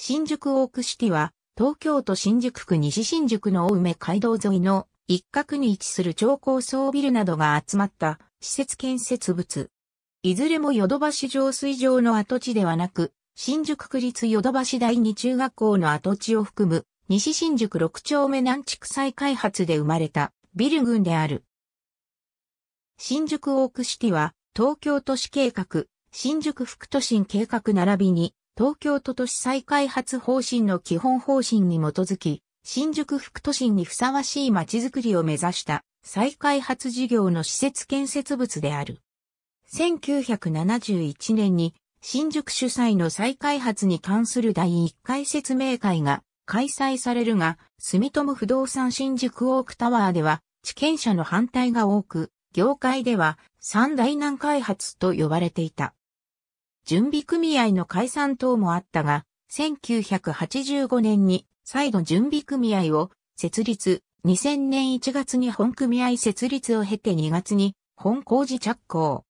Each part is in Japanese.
新宿オークシティは、東京都新宿区西新宿の青梅街道沿いの一角に位置する超高層ビルなどが集まった施設建設物。いずれもヨドバシ上水場の跡地ではなく、新宿区立ヨドバシ第二中学校の跡地を含む、西新宿六丁目南地区再開発で生まれたビル群である。新宿オークシティは、東京都市計画、新宿副都心計画並びに、東京都都市再開発方針の基本方針に基づき、新宿副都心にふさわしい街づくりを目指した再開発事業の施設建設物である。1971年に新宿主催の再開発に関する第1回説明会が開催されるが、住友不動産新宿オークタワーでは地権者の反対が多く、業界では三大難開発と呼ばれていた。準備組合の解散等もあったが、1985年に再度準備組合を設立、2000年1月に本組合設立を経て2月に本工事着工。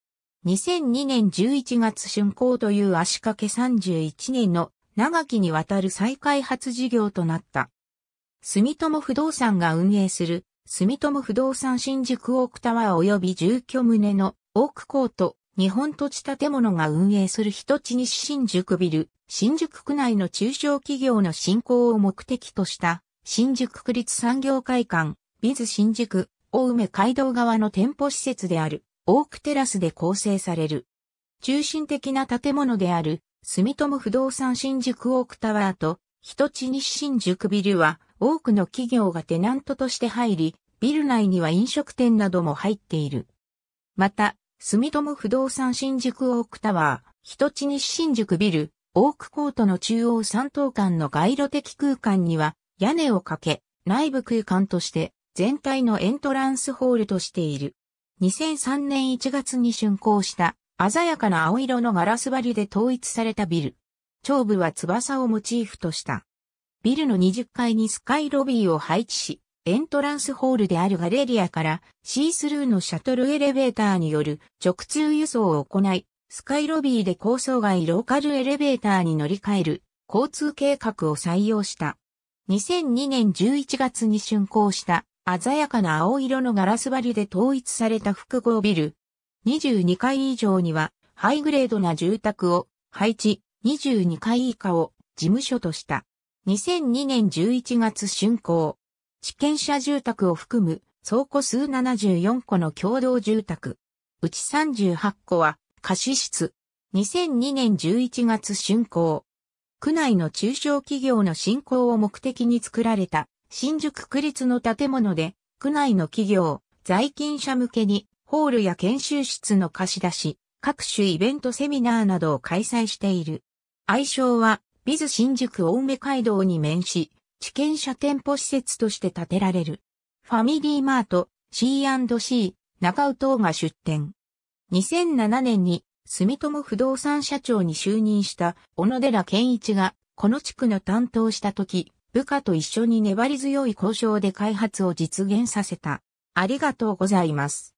2002年11月竣工という足掛け31年の長きにわたる再開発事業となった。住友不動産が運営する住友不動産新宿オークタワー及び住居棟のオークコート日本土地建物が運営する人地西新宿ビル、新宿区内の中小企業の振興を目的とした新宿区立産業会館、ビズ新宿、大梅街道側の店舗施設である、オークテラスで構成される。中心的な建物である、住友不動産新宿オークタワーと、人地西新宿ビルは、多くの企業がテナントとして入り、ビル内には飲食店なども入っている。また、住友不動産新宿オークタワー、人地西新宿ビル、オークコートの中央三等間の街路的空間には、屋根をかけ、内部空間として、全体のエントランスホールとしている。2003年1月に竣工した、鮮やかな青色のガラス張りで統一されたビル。頂部は翼をモチーフとした。ビルの20階にスカイロビーを配置し、エントランスホールであるガレリアからシースルーのシャトルエレベーターによる直通輸送を行い、スカイロビーで高層外ローカルエレベーターに乗り換える交通計画を採用した。2002年11月に竣工した鮮やかな青色のガラス張りで統一された複合ビル。22階以上にはハイグレードな住宅を配置、22階以下を事務所とした。2002年11月竣工。地権者住宅を含む倉庫数74個の共同住宅。うち38個は貸し室。2002年11月竣工。区内の中小企業の振興を目的に作られた新宿区立の建物で、区内の企業、在勤者向けにホールや研修室の貸し出し、各種イベントセミナーなどを開催している。愛称は、ビズ新宿青梅街道に面し、地権者店舗施設として建てられる。ファミリーマート、C&C、中尾等が出店。2007年に住友不動産社長に就任した小野寺健一がこの地区の担当した時、部下と一緒に粘り強い交渉で開発を実現させた。ありがとうございます。